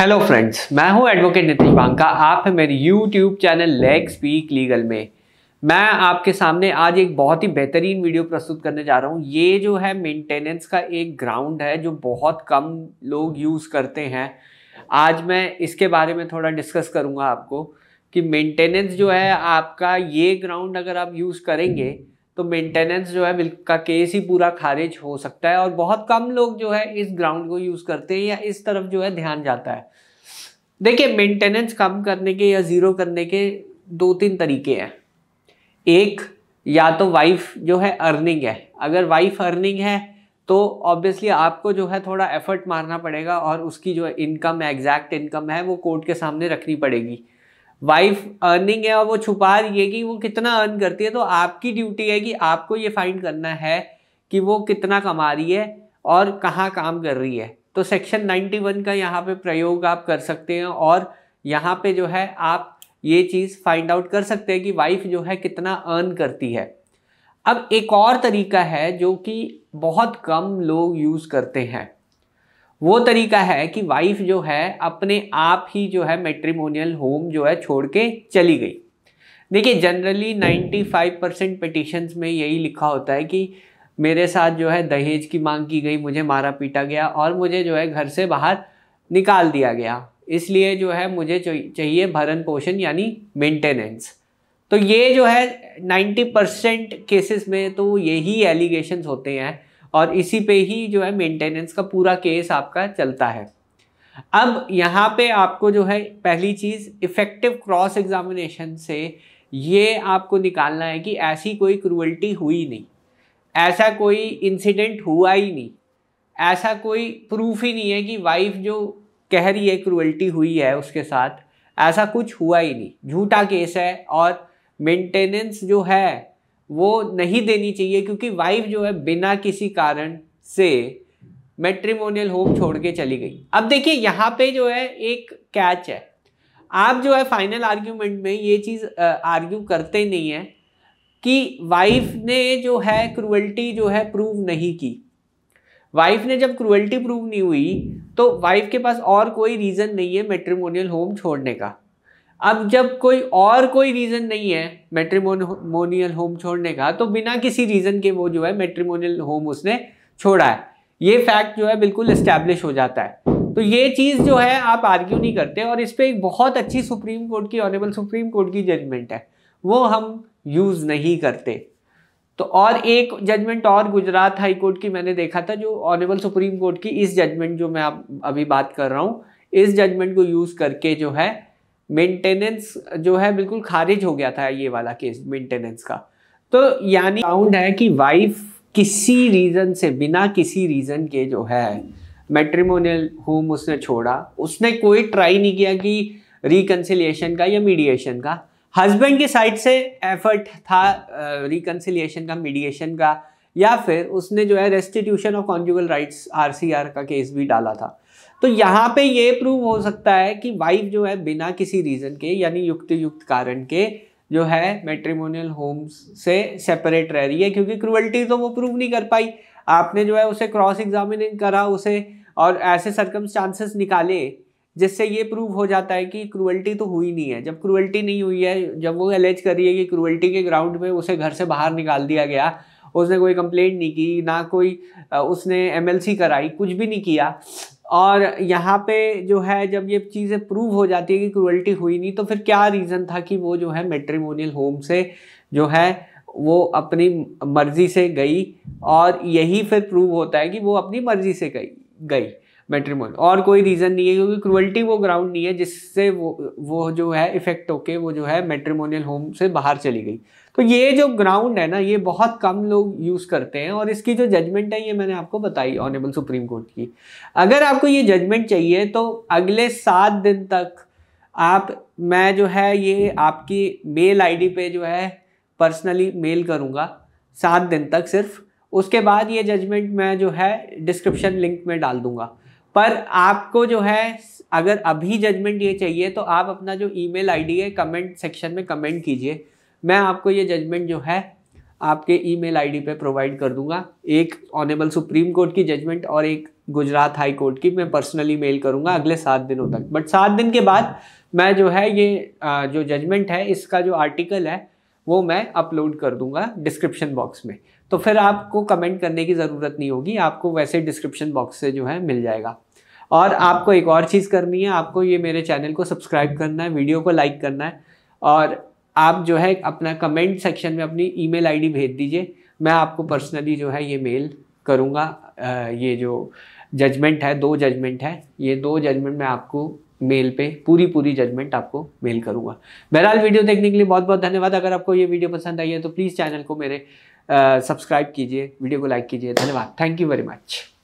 hello friends मैं हूं advocate Nitin Banka आप है मेरे YouTube channel leg speak legal में मैं आपके सामने आज एक बहुत ही बेहतरीन वीडियो प्रस्तुत करने जा रहा हूं ये जो है मेंटेनेंस का एक ग्राउंड है जो बहुत कम लोग यूज़ करते हैं आज मैं इसके बारे में थोड़ा डिस्कस करूंगा आपको कि मेंटेनेंस जो है आपका ये ग्राउंड अगर आप यूज़ करेंगे तो मेंटेनेंस जो है बिल का केस ही पूरा खारिज हो सकता है और बहुत कम लोग जो है इस ग्राउंड को यूज़ करते हैं या इस तरफ जो है ध्यान जाता है देखिए मेंटेनेंस कम करने के या ज़ीरो करने के दो तीन तरीके हैं एक या तो वाइफ जो है अर्निंग है अगर वाइफ अर्निंग है तो ऑब्वियसली आपको जो है थोड़ा एफर्ट मारना पड़ेगा और उसकी जो इनकम है एग्जैक्ट इनकम है वो कोर्ट के सामने रखनी पड़ेगी वाइफ अर्निंग है और वो छुपा रही है कि वो कितना अर्न करती है तो आपकी ड्यूटी है कि आपको ये फाइंड करना है कि वो कितना कमा रही है और कहाँ काम कर रही है तो सेक्शन 91 का यहाँ पे प्रयोग आप कर सकते हैं और यहाँ पे जो है आप ये चीज़ फाइंड आउट कर सकते हैं कि वाइफ जो है कितना अर्न करती है अब एक और तरीका है जो कि बहुत कम लोग यूज़ करते हैं वो तरीका है कि वाइफ जो है अपने आप ही जो है मेट्रीमोनियल होम जो है छोड़ के चली गई देखिए जनरली 95 परसेंट पटिशन में यही लिखा होता है कि मेरे साथ जो है दहेज की मांग की गई मुझे मारा पीटा गया और मुझे जो है घर से बाहर निकाल दिया गया इसलिए जो है मुझे चाहिए भरण पोषण यानी मेंटेनेंस तो ये जो है 90 परसेंट केसेस में तो यही एलिगेशंस होते हैं और इसी पे ही जो है मेंटेनेंस का पूरा केस आपका चलता है अब यहाँ पे आपको जो है पहली चीज़ इफ़ेक्टिव क्रॉस एग्जामिनेशन से ये आपको निकालना है कि ऐसी कोई क्रुअल्टी हुई नहीं ऐसा कोई इंसिडेंट हुआ ही नहीं ऐसा कोई प्रूफ ही नहीं है कि वाइफ जो कह रही है क्रुअल्टी हुई है उसके साथ ऐसा कुछ हुआ ही नहीं झूठा केस है और मेंटेनेंस जो है वो नहीं देनी चाहिए क्योंकि वाइफ जो है बिना किसी कारण से मेट्रीमोनियल होम छोड़ के चली गई अब देखिए यहाँ पे जो है एक कैच है आप जो है फाइनल आर्ग्यूमेंट में ये चीज़ आर्ग्यू करते नहीं है कि वाइफ ने जो है क्रुअल्टी जो है प्रूव नहीं की वाइफ ने जब क्रुअल्टी प्रूव नहीं हुई तो वाइफ के पास और कोई रीज़न नहीं है मेट्रीमोनियल होम छोड़ने का अब जब कोई और कोई रीज़न नहीं है मेट्रीमोनियल होम छोड़ने का तो बिना किसी रीज़न के वो जो है मेट्रीमोनियल होम उसने छोड़ा है ये फैक्ट जो है बिल्कुल इस्टेब्लिश हो जाता है तो ये चीज़ जो है आप आर्ग्यू नहीं करते और इस पर एक बहुत अच्छी सुप्रीम कोर्ट की ऑनेबल सुप्रीम कोर्ट की जजमेंट है वो हम यूज़ नहीं करते तो और एक जजमेंट और गुजरात हाई कोर्ट की मैंने देखा था जो ऑनेबल सुप्रीम कोर्ट की इस जजमेंट जो मैं आप अभी बात कर रहा हूँ इस जजमेंट को यूज़ करके जो है मेंटेनेंस जो है बिल्कुल खारिज हो गया था ये वाला केस मेंटेनेंस का तो यानी साउंड है कि वाइफ किसी रीज़न से बिना किसी रीज़न के जो है मेट्रीमोनियल होम उसने छोड़ा उसने कोई ट्राई नहीं किया कि रिकन्सिलियेशन का या मीडिएशन का हस्बैंड के साइड से एफर्ट था रिकन्सिलियेशन का मीडिएशन का या फिर उसने जो है restitution of conjugal rights RCR का केस भी डाला था तो यहाँ पे ये प्रूव हो सकता है कि वाइफ जो है बिना किसी रीज़न के यानी युक्त युक्त कारण के जो है मेट्रीमोनियल होम्स से सेपरेट रह रही है क्योंकि क्रुअल्टी तो वो प्रूव नहीं कर पाई आपने जो है उसे क्रॉस एग्जामिन करा उसे और ऐसे सरकम चांसेस निकाले जिससे ये प्रूव हो जाता है कि क्रुअल्टी तो हुई नहीं है जब क्रुअल्टी नहीं हुई है जब वो एलेज कर रही है कि क्रुअल्टी के ग्राउंड में उसे घर से बाहर निकाल दिया गया उसने कोई कंप्लेंट नहीं की ना कोई उसने एमएलसी कराई कुछ भी नहीं किया और यहाँ पे जो है जब ये चीज़ें प्रूव हो जाती है कि क्रुअल्टी हुई नहीं तो फिर क्या रीज़न था कि वो जो है मेट्रीमोनियल होम से जो है वो अपनी मर्ज़ी से गई और यही फिर प्रूव होता है कि वो अपनी मर्ज़ी से गई गई मेट्रीमोन और कोई रीज़न नहीं है क्योंकि क्रुअल्टी वो ग्राउंड नहीं है जिससे वो वो जो है इफ़ेक्ट होके वो जो है मेट्रीमोनियल होम से बाहर चली गई तो ये जो ग्राउंड है ना ये बहुत कम लोग यूज़ करते हैं और इसकी जो जजमेंट है ये मैंने आपको बताई ऑनेबल सुप्रीम कोर्ट की अगर आपको ये जजमेंट चाहिए तो अगले सात दिन तक आप मैं जो है ये आपकी मेल आईडी पे जो है पर्सनली मेल करूँगा सात दिन तक सिर्फ उसके बाद ये जजमेंट मैं जो है डिस्क्रिप्शन लिंक में डाल दूँगा पर आपको जो है अगर अभी जजमेंट ये चाहिए तो आप अपना जो ईमेल आईडी है कमेंट सेक्शन में कमेंट कीजिए मैं आपको ये जजमेंट जो है आपके ईमेल आईडी पे प्रोवाइड कर दूंगा एक ऑनेबल सुप्रीम कोर्ट की जजमेंट और एक गुजरात हाई कोर्ट की मैं पर्सनली मेल करूंगा अगले सात दिनों तक बट सात दिन के बाद मैं जो है ये जो जजमेंट है इसका जो आर्टिकल है वो मैं अपलोड कर दूंगा डिस्क्रिप्शन बॉक्स में तो फिर आपको कमेंट करने की ज़रूरत नहीं होगी आपको वैसे डिस्क्रिप्शन बॉक्स से जो है मिल जाएगा और आपको एक और चीज़ करनी है आपको ये मेरे चैनल को सब्सक्राइब करना है वीडियो को लाइक करना है और आप जो है अपना कमेंट सेक्शन में अपनी ईमेल आईडी भेज दीजिए मैं आपको पर्सनली जो है ये मेल करूँगा ये जो जजमेंट है दो जजमेंट है ये दो जजमेंट मैं आपको मेल पे पूरी पूरी जजमेंट आपको मेल करूँगा बहरहाल वीडियो देखने के लिए बहुत बहुत धन्यवाद अगर आपको ये वीडियो पसंद आई है तो प्लीज़ चैनल को मेरे सब्सक्राइब कीजिए वीडियो को लाइक कीजिए धन्यवाद थैंक यू वेरी मच